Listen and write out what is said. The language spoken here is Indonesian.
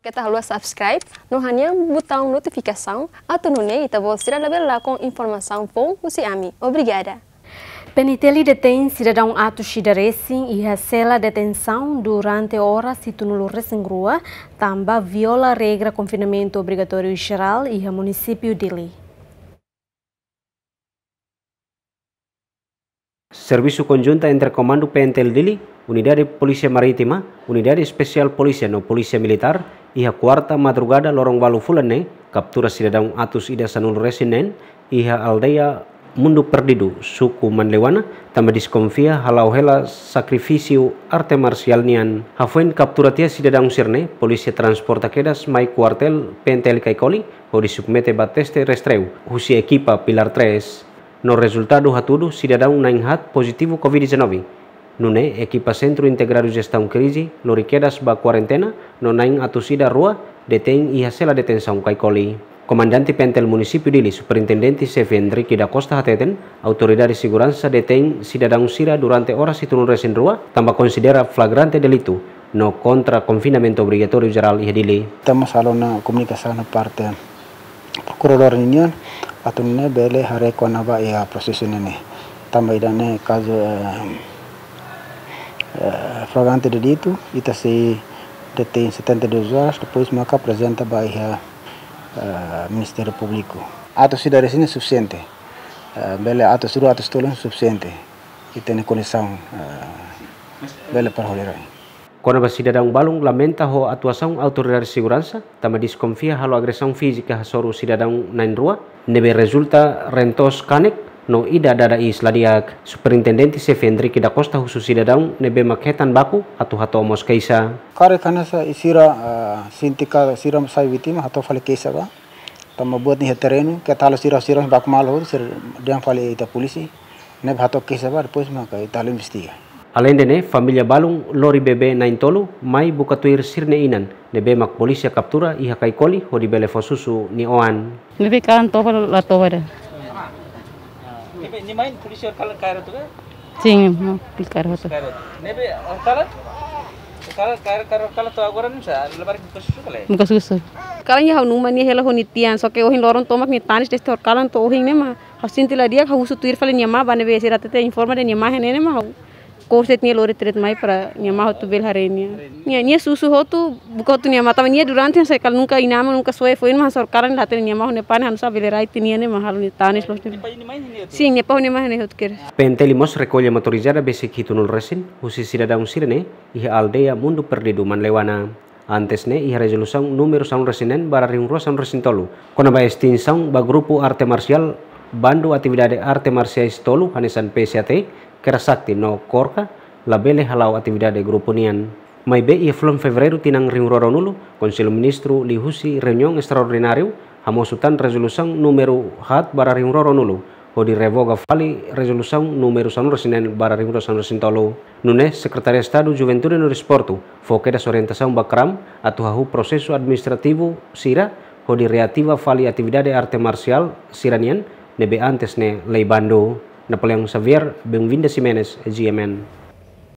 Ketahlua tá subscribe no hanha botão notificação, atunone e você tá lá com informação bom você ami. Obrigada. Penitelli detém cidadão Ato Shidaresi e recela detenção durante horas se tunulu resengrua, tamba viola regra confinamento obrigatório geral e a município dele. Serviço conjunto entre Comando PNTL Dili, Unidade Polícia Marítima, Unidade Especial Polícia no Polícia Militar iha kuarta madrugada lorong walu fulane kaptura sidadang atus ida sanul resinen iha aldeia mundu perdidu suku manlewana tambah diskonfia halau hela sakrifisiu arte marsial nian hafuen kaptura tia sidadang sirne polisi transporta kedas mai kuartel pentel kaikoli ho disubmete bateste restreu husi ekipa pilar tres, no resultado hatudu sidadang naing hat positivo covid-19 non è e chi pa centro integrado gestão crise, lo riquedas ba quarentena, non hain atusida rua, detém e hacela detenção caicoli. Comandante Pentel Município Dili, Superintendente Sefi Enrique da Costa Hateten, Autoridade de Segurança detém cidadão Sira durante horas e turno recém rua, tamba considera flagrante delito, no contra confinamento obrigatório geral e Dili. Estamos falando comunicação na parte procurador ninyan, atunne bele hari konaba ia proses ini. Tambah idane kasus Eh, flagrante fragante de dito ita se detém 72 horas depois marca apresenta para uh, eh, Ministério Público ato assim é suficiente uh, eh, bela ato suru ato stolen suficiente e tem condição bela para rolar Quando você dadang balung lamenta a atuação autoridade de segurança, também desconfia halo agressão física soru cidadão na rua, nebe resulta rentos canek, no ida dada i sladiak superintendenti Sefendri kida kosta husus ida dang nebe maketan baku atau hato omos kaisa kare kana sa isira uh, eh, sintika siram sai vitim hato fale kaisa ba tamma buat ni terenu ke talo sira sira baku mal ho sir dang fale ita polisi ne hato kaisa ba pois ma kai talim stiga Alain dene, familia Balung, Lori Bebe Nain Tolu, mai bukatuir sirne inan, nebe mak polisi captura iha kai koli ho di bele fosusu ni oan. Nebe kan tofa la tofa ನಿಮಗೆ ನಿಮ್ಮ ಐನ್ ಪುಲಿಸ್ ಅವ್ರ ಕಾಲ ಕಾಯಿರತ್ತವೆ ಸಿಂಗ್ ಪಿಲ್ಕಾರ ಹೋತ ನೆಬೆ ಅವ್ರ ಕಾಲ ಕಾಲ ಕಾಯರ ಕಾಯರ ಕಾಲ ತೋ ಆಗೋರ ನಿಮ್ಸ ಅಲ್ಲಿ ಬಾರಿ ಕಸು ಕಲೆ ಕಸು ಕಸು ಕಲಂಗಿ ಹೌ ನುಮನಿ ಹೆಲ ಹೋ ನಿತ್ಯಾನ್ ಸೊಕೆ ಓಹಿನ್ ಲೋರನ್ ತೋಮಕ್ ನಿ ತಾನಿಸ್ ಟೆಸ್ಟ್ ಅವ್ರ ಕಾಲನ್ ತೋ ಓಹಿನ್ ನೇಮ ಹಸಿಂತಿಲ ರಿಯಾಕ್ ಹೌಸು ತುಯಿರ್ಫಲೆ ನಿಯಮ ಬನವೆ ಸೇರತ್ತೆ ಇನ್ಫಾರ್ಮೇಟ್ ನಿಯಮ ಹೆನೆ ನೇಮ ಹೌ korset nia lori tret mai para nia maho tu bel hari nia nia nia susu ho tu buka tu nia mata nia durante saya kalau nunca inama nungka soe foin mah karan late nia maho nia pane hanusa bel rai nia mahal nia tanis lo ne Si nia paho nia mah nia hot ker pentelimos recolha motorizada besekito hitunul resin husi sida daun sirene iha aldea mundu perdido man lewana Antes ne iha resolusang numero são resinen ruas reunir resin tolu. Kona stin extinção ba grupu arte marsial bandu atividade arte marciais tolu hanesan PCAT kerasakti no korka labele halau de grupo nian. Mai be ia flom fevereru tinang rinroronulu, Konsil Ministro lihusi renyong extraordinario hamosutan resolução numero hat roro nulu ho di revoga fali bara número roro sanur sintolo Nune, sekretaria Estado Juventude no foke das orientasaun bakram, atuhahu prosesu administrativo sira, ho di reativa fali de arte marcial siranian, nebe antes ne Napoleon Xavier, Benvinda Simenes, GMN.